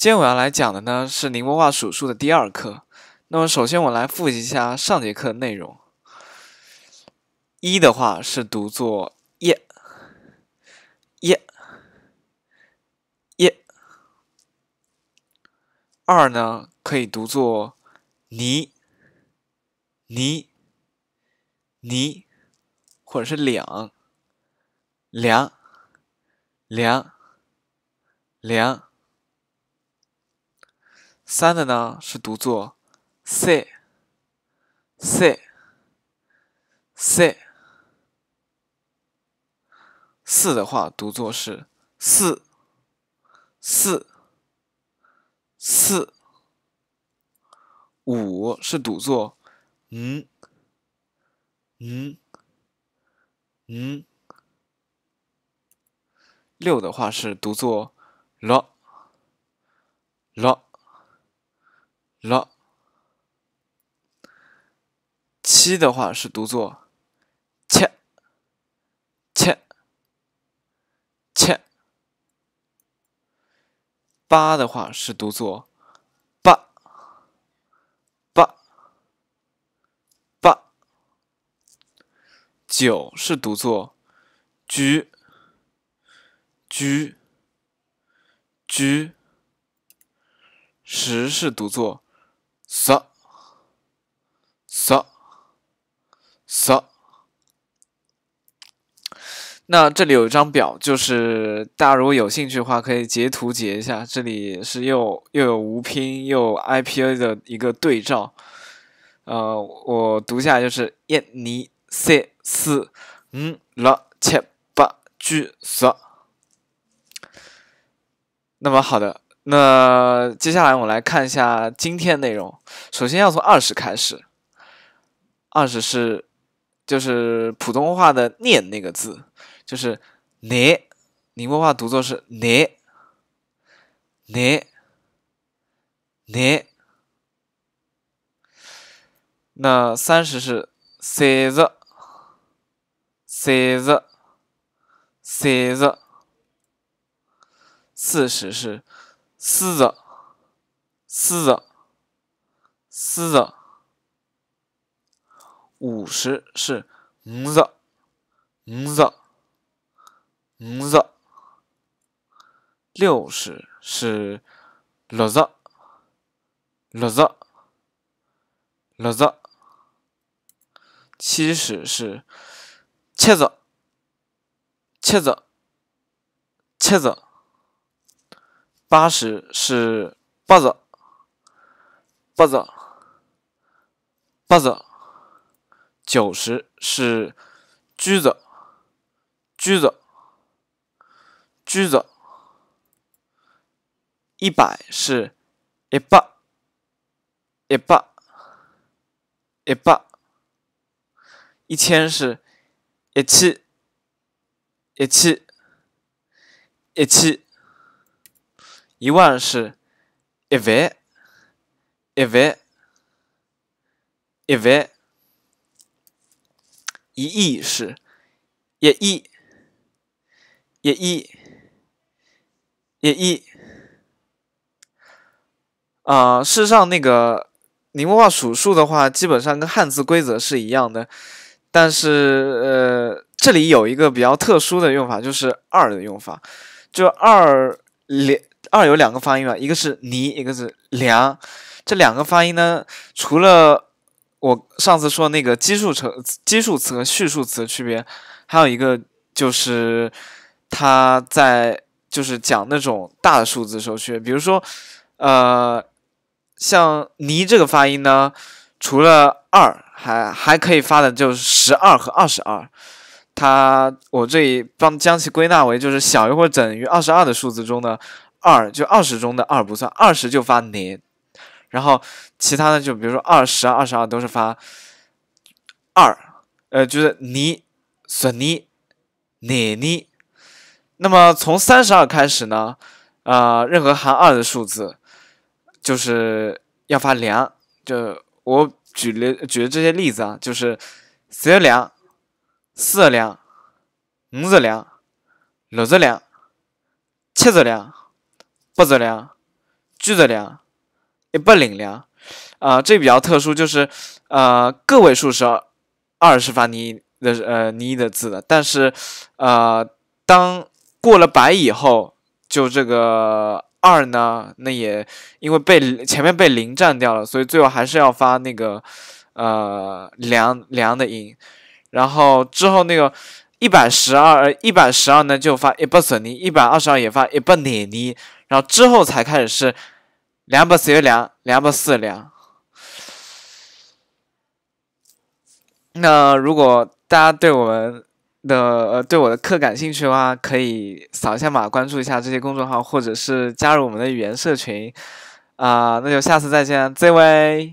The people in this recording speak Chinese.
今天我要来讲的呢是宁波话数数的第二课。那么首先我来复习一下上节课的内容。一的话是读作耶耶耶，二呢可以读作，泥泥泥，或者是两，两，两，两。三的呢是读作 c c c，四的话读作是四四四，五是读作五嗯嗯，六的话是读作了了。了，七的话是读作切切切，八的话是读作八，八，八。九是读作九，九，九。十是读作。十，十，十。那这里有一张表，就是大家如果有兴趣的话，可以截图截一下。这里是又又有无拼，又有 IPA 的一个对照。呃，我读下来就是一、二、三、四、五、六、七、八、九、十。那么好的。那接下来我们来看一下今天内容。首先要从二十开始，二十是就是普通话的念那个字，就是“乃”，宁波话读作是“乃乃乃”。那三十是三十，三十，三十。四十是。四十，四十，四十，五十是五十，五十，五十，六十是六十，六十，六十，七十是七十，七十，七十。八十是八十，八十，八十；九十是橘子，橘子，橘子，一百是一百，一百，一百；一千是一千，一千，一千。一万是，一万，一万，一万，一亿是，一亿，一亿，一亿，啊，事实上，那个宁波话数数的话，基本上跟汉字规则是一样的，但是呃，这里有一个比较特殊的用法，就是二的用法，就二连。二有两个发音啊，一个是泥，一个是梁。这两个发音呢，除了我上次说那个基数词、基数词和序数词的区别，还有一个就是它在就是讲那种大的数字时候区别。比如说，呃，像泥这个发音呢，除了二，还还可以发的就是十二和二十二。它我这里帮将其归纳为就是小于或等于二十二的数字中的。二就二十中的二不算，二十就发年，然后其他的就比如说二十、二十二都是发二，呃，就是你、十你、年你。那么从三十二开始呢，啊，任何含二的数字就是要发两。就我举了举的这些例子啊，就是三两、四两、五十两、六十两、七十两。不子凉，句子量、也不零凉，呃，这比较特殊，就是呃，个位数是二，是发“你”的呃“你”的字的，但是呃，当过了百以后，就这个二呢，那也因为被前面被零占掉了，所以最后还是要发那个呃“梁梁的音，然后之后那个一百十二，呃，一百十二呢就发也不子呢，一百二十二也发也不奶呢。然后之后才开始是两百四两，两百四两。那如果大家对我们的对我的课感兴趣的话，可以扫一下码关注一下这些公众号，或者是加入我们的语言社群啊。那就下次再见，这位。